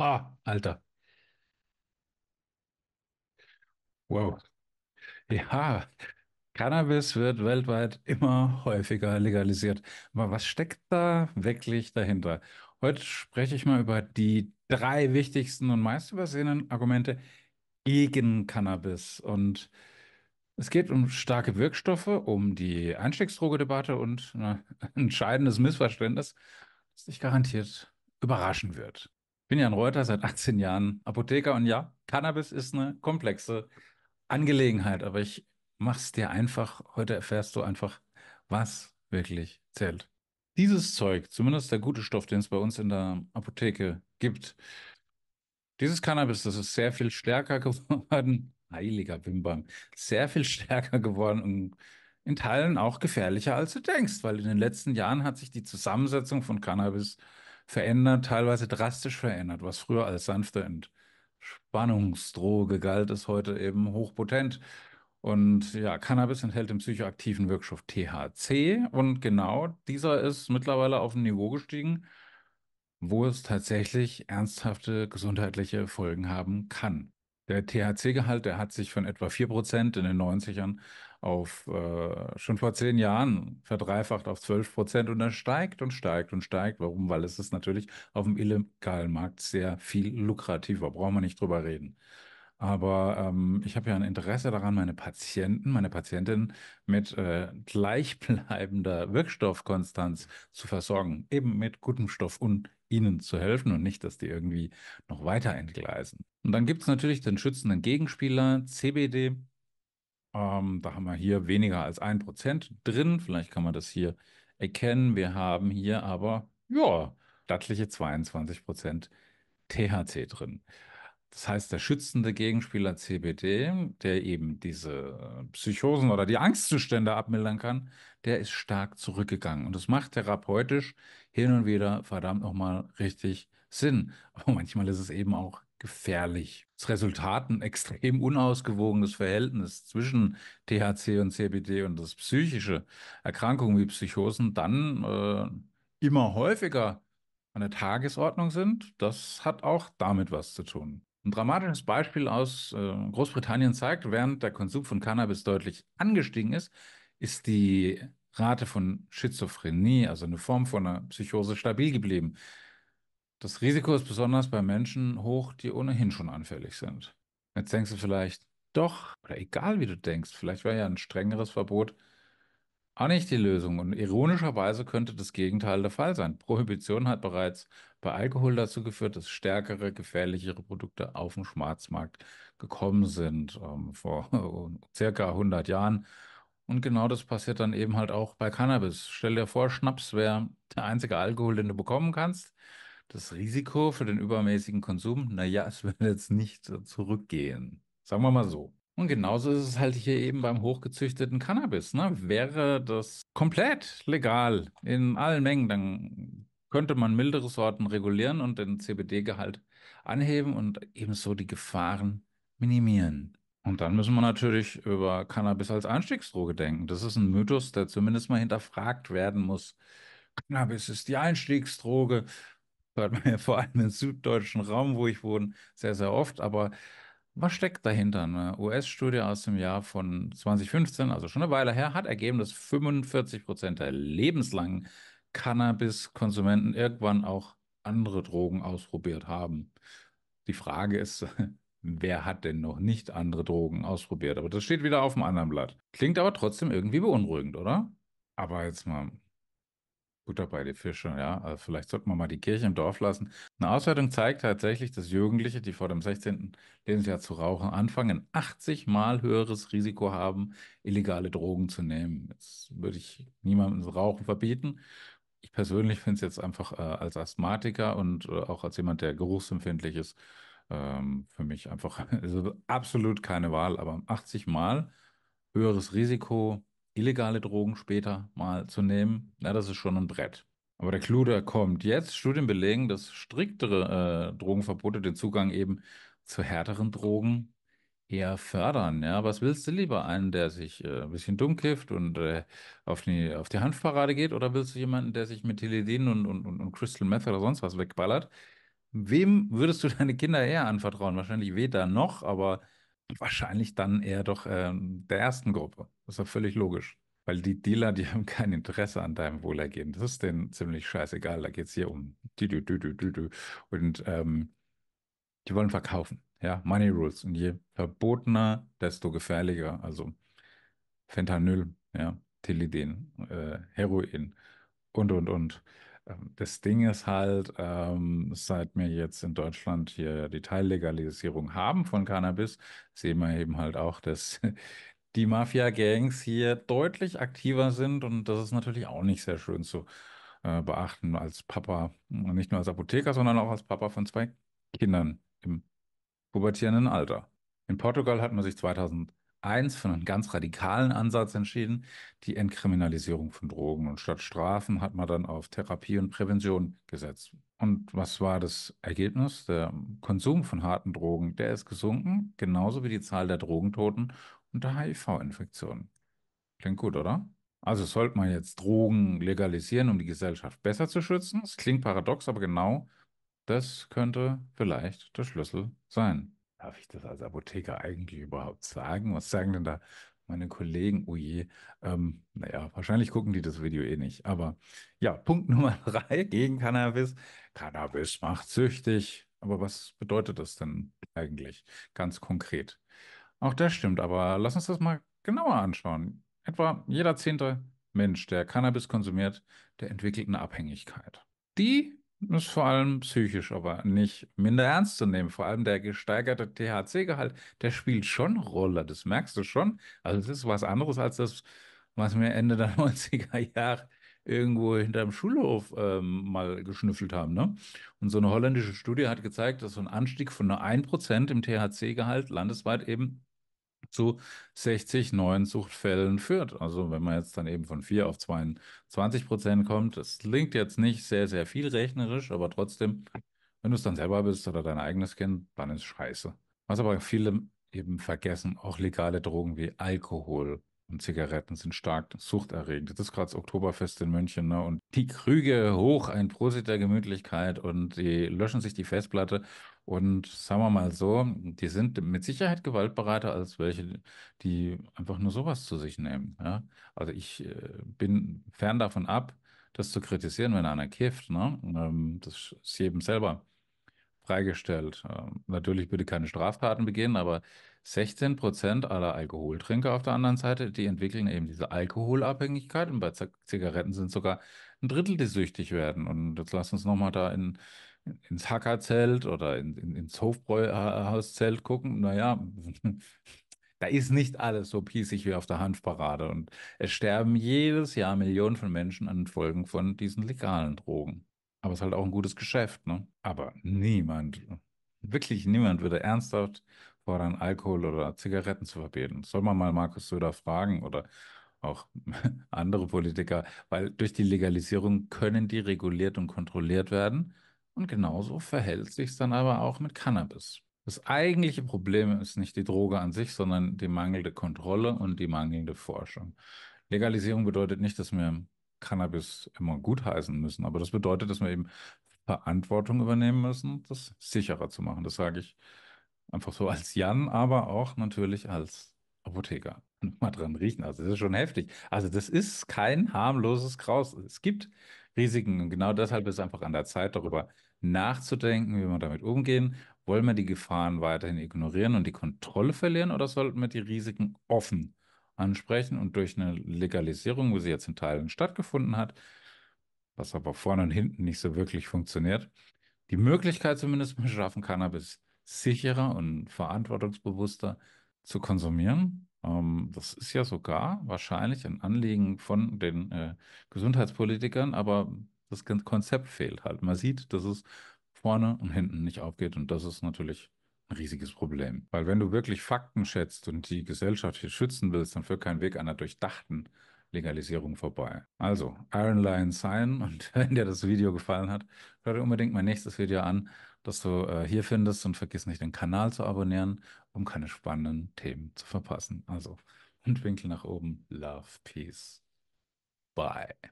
Ah, Alter. Wow. Ja, Cannabis wird weltweit immer häufiger legalisiert. Aber was steckt da wirklich dahinter? Heute spreche ich mal über die drei wichtigsten und meist übersehenen Argumente gegen Cannabis. Und es geht um starke Wirkstoffe, um die Einstiegsdrogedebatte und ein entscheidendes Missverständnis, das dich garantiert überraschen wird bin Jan Reuter, seit 18 Jahren Apotheker und ja, Cannabis ist eine komplexe Angelegenheit, aber ich mach's dir einfach. Heute erfährst du einfach, was wirklich zählt. Dieses Zeug, zumindest der gute Stoff, den es bei uns in der Apotheke gibt, dieses Cannabis, das ist sehr viel stärker geworden, heiliger Bimbam, sehr viel stärker geworden und in Teilen auch gefährlicher, als du denkst, weil in den letzten Jahren hat sich die Zusammensetzung von Cannabis verändert, teilweise drastisch verändert. Was früher als sanfte Entspannungsdroge galt, ist heute eben hochpotent. Und ja, Cannabis enthält den psychoaktiven Wirkstoff THC und genau dieser ist mittlerweile auf ein Niveau gestiegen, wo es tatsächlich ernsthafte gesundheitliche Folgen haben kann. Der THC-Gehalt, der hat sich von etwa 4% in den 90ern auf äh, schon vor zehn Jahren verdreifacht auf 12 Prozent und dann steigt und steigt und steigt. Warum? Weil es ist natürlich auf dem illegalen Markt sehr viel lukrativer. Brauchen wir nicht drüber reden. Aber ähm, ich habe ja ein Interesse daran, meine Patienten, meine Patientinnen mit äh, gleichbleibender Wirkstoffkonstanz zu versorgen, eben mit gutem Stoff und ihnen zu helfen und nicht, dass die irgendwie noch weiter entgleisen. Und dann gibt es natürlich den schützenden Gegenspieler CBD. Ähm, da haben wir hier weniger als 1% drin. Vielleicht kann man das hier erkennen. Wir haben hier aber, ja, stattliche 22 THC drin. Das heißt, der schützende Gegenspieler CBD, der eben diese Psychosen oder die Angstzustände abmildern kann, der ist stark zurückgegangen. Und das macht therapeutisch hin und wieder verdammt nochmal richtig Sinn. Aber manchmal ist es eben auch gefährlich. Das Resultat ein extrem unausgewogenes Verhältnis zwischen THC und CBD und das psychische Erkrankungen wie Psychosen dann äh, immer häufiger an der Tagesordnung sind. Das hat auch damit was zu tun. Ein dramatisches Beispiel aus äh, Großbritannien zeigt, während der Konsum von Cannabis deutlich angestiegen ist, ist die Rate von Schizophrenie, also eine Form von einer Psychose, stabil geblieben. Das Risiko ist besonders bei Menschen hoch, die ohnehin schon anfällig sind. Jetzt denkst du vielleicht, doch, oder egal wie du denkst, vielleicht wäre ja ein strengeres Verbot auch nicht die Lösung. Und ironischerweise könnte das Gegenteil der Fall sein. Prohibition hat bereits bei Alkohol dazu geführt, dass stärkere, gefährlichere Produkte auf den Schwarzmarkt gekommen sind ähm, vor circa 100 Jahren. Und genau das passiert dann eben halt auch bei Cannabis. Stell dir vor, Schnaps wäre der einzige Alkohol, den du bekommen kannst. Das Risiko für den übermäßigen Konsum, naja, es wird jetzt nicht zurückgehen. Sagen wir mal so. Und genauso ist es halt hier eben beim hochgezüchteten Cannabis. Ne? Wäre das komplett legal in allen Mengen, dann könnte man mildere Sorten regulieren und den CBD-Gehalt anheben und ebenso die Gefahren minimieren. Und dann müssen wir natürlich über Cannabis als Einstiegsdroge denken. Das ist ein Mythos, der zumindest mal hinterfragt werden muss. Cannabis ist die Einstiegsdroge. Hört man ja vor allem im süddeutschen Raum, wo ich wohne, sehr, sehr oft. Aber was steckt dahinter? Eine US-Studie aus dem Jahr von 2015, also schon eine Weile her, hat ergeben, dass 45 Prozent der lebenslangen Cannabis-Konsumenten irgendwann auch andere Drogen ausprobiert haben. Die Frage ist, wer hat denn noch nicht andere Drogen ausprobiert? Aber das steht wieder auf dem anderen Blatt. Klingt aber trotzdem irgendwie beunruhigend, oder? Aber jetzt mal Butter bei die Fische, ja. Also vielleicht sollte man mal die Kirche im Dorf lassen. Eine Auswertung zeigt tatsächlich, dass Jugendliche, die vor dem 16. Lebensjahr zu rauchen anfangen, 80 Mal höheres Risiko haben, illegale Drogen zu nehmen. Jetzt würde ich niemandem das Rauchen verbieten. Ich persönlich finde es jetzt einfach äh, als Asthmatiker und äh, auch als jemand, der geruchsempfindlich ist, ähm, für mich einfach also absolut keine Wahl. Aber 80 Mal höheres Risiko, illegale Drogen später mal zu nehmen, na, das ist schon ein Brett. Aber der Clou, der kommt jetzt. Studien belegen, dass striktere äh, Drogenverbote den Zugang eben zu härteren Drogen eher fördern. Ja, was willst du lieber? Einen, der sich äh, ein bisschen dumm kifft und äh, auf, die, auf die Hanfparade geht? Oder willst du jemanden, der sich mit Teledin und, und, und Crystal Meth oder sonst was wegballert? Wem würdest du deine Kinder eher anvertrauen? Wahrscheinlich weder noch, aber wahrscheinlich dann eher doch äh, der ersten Gruppe. Das ist ja völlig logisch. Weil die Dealer, die haben kein Interesse an deinem Wohlergehen. Das ist denen ziemlich scheißegal. Da geht es hier um und ähm, die wollen verkaufen. Ja, Money Rules. Und je verbotener, desto gefährlicher. Also Fentanyl, ja, Tilidin, äh, Heroin und, und, und. Ähm, das Ding ist halt, ähm, seit wir jetzt in Deutschland hier die Teillegalisierung haben von Cannabis, sehen wir eben halt auch, dass die Mafia-Gangs hier deutlich aktiver sind und das ist natürlich auch nicht sehr schön zu äh, beachten als Papa, äh, nicht nur als Apotheker, sondern auch als Papa von zwei Kindern im pubertierenden Alter. In Portugal hat man sich 2000 eins für einen ganz radikalen Ansatz entschieden, die Entkriminalisierung von Drogen. Und statt Strafen hat man dann auf Therapie und Prävention gesetzt. Und was war das Ergebnis? Der Konsum von harten Drogen, der ist gesunken, genauso wie die Zahl der Drogentoten und der HIV-Infektionen. Klingt gut, oder? Also sollte man jetzt Drogen legalisieren, um die Gesellschaft besser zu schützen? Es klingt paradox, aber genau das könnte vielleicht der Schlüssel sein. Darf ich das als Apotheker eigentlich überhaupt sagen? Was sagen denn da meine Kollegen? Oh je. Ähm, naja, wahrscheinlich gucken die das Video eh nicht. Aber ja, Punkt Nummer drei gegen Cannabis. Cannabis macht süchtig. Aber was bedeutet das denn eigentlich ganz konkret? Auch das stimmt, aber lass uns das mal genauer anschauen. Etwa jeder zehnte Mensch, der Cannabis konsumiert, der entwickelt eine Abhängigkeit. Die ist vor allem psychisch, aber nicht minder ernst zu nehmen. Vor allem der gesteigerte THC-Gehalt, der spielt schon Rolle, das merkst du schon. Also es ist was anderes als das, was wir Ende der 90er Jahre irgendwo hinterm Schulhof ähm, mal geschnüffelt haben. Ne? Und so eine holländische Studie hat gezeigt, dass so ein Anstieg von nur 1% im THC-Gehalt landesweit eben zu 60 neuen Suchtfällen führt. Also wenn man jetzt dann eben von 4 auf 22 Prozent kommt, das klingt jetzt nicht sehr, sehr viel rechnerisch, aber trotzdem, wenn du es dann selber bist oder dein eigenes Kind, dann ist scheiße. Was aber viele eben vergessen, auch legale Drogen wie Alkohol und Zigaretten sind stark suchterregend. Das ist gerade das Oktoberfest in München, ne? Und die Krüge hoch, ein Prosit der Gemütlichkeit und die löschen sich die Festplatte. Und sagen wir mal so, die sind mit Sicherheit gewaltbereiter als welche, die einfach nur sowas zu sich nehmen. Ja? Also ich äh, bin fern davon ab, das zu kritisieren, wenn einer kifft. Ne? Ähm, das ist jedem selber freigestellt. Ähm, natürlich bitte keine Straftaten begehen, aber 16 Prozent aller Alkoholtrinker auf der anderen Seite, die entwickeln eben diese Alkoholabhängigkeit und bei Zigaretten sind sogar ein Drittel, die süchtig werden. Und jetzt lass uns nochmal da in, ins Hackerzelt oder in, in, ins Hofbräuhauszelt gucken. Naja, da ist nicht alles so pießig wie auf der Hanfparade und es sterben jedes Jahr Millionen von Menschen an Folgen von diesen legalen Drogen. Aber es ist halt auch ein gutes Geschäft, ne? Aber niemand, wirklich niemand würde ernsthaft fordern, Alkohol oder Zigaretten zu verbieten. soll man mal Markus Söder fragen oder auch andere Politiker, weil durch die Legalisierung können die reguliert und kontrolliert werden. Und genauso verhält sich es dann aber auch mit Cannabis. Das eigentliche Problem ist nicht die Droge an sich, sondern die mangelnde Kontrolle und die mangelnde Forschung. Legalisierung bedeutet nicht, dass wir Cannabis immer gutheißen müssen. Aber das bedeutet, dass wir eben Verantwortung übernehmen müssen, das sicherer zu machen. Das sage ich einfach so als Jan, aber auch natürlich als Apotheker. mal dran riechen, also das ist schon heftig. Also das ist kein harmloses Kraus. Es gibt Risiken und genau deshalb ist es einfach an der Zeit, darüber nachzudenken, wie wir damit umgehen. Wollen wir die Gefahren weiterhin ignorieren und die Kontrolle verlieren oder sollten wir die Risiken offen ansprechen und durch eine Legalisierung, wo sie jetzt in Teilen stattgefunden hat, was aber vorne und hinten nicht so wirklich funktioniert, die Möglichkeit zumindest mal schaffen, Cannabis sicherer und verantwortungsbewusster zu konsumieren. Ähm, das ist ja sogar wahrscheinlich ein Anliegen von den äh, Gesundheitspolitikern, aber das Konzept fehlt halt. Man sieht, dass es vorne und hinten nicht aufgeht und das ist natürlich ein riesiges Problem. Weil wenn du wirklich Fakten schätzt und die Gesellschaft hier schützen willst, dann führt kein Weg einer durchdachten Legalisierung vorbei. Also, Iron Lion Sign und wenn dir das Video gefallen hat, schau dir unbedingt mein nächstes Video an, das du äh, hier findest und vergiss nicht, den Kanal zu abonnieren, um keine spannenden Themen zu verpassen. Also, und Winkel nach oben, Love, Peace, Bye.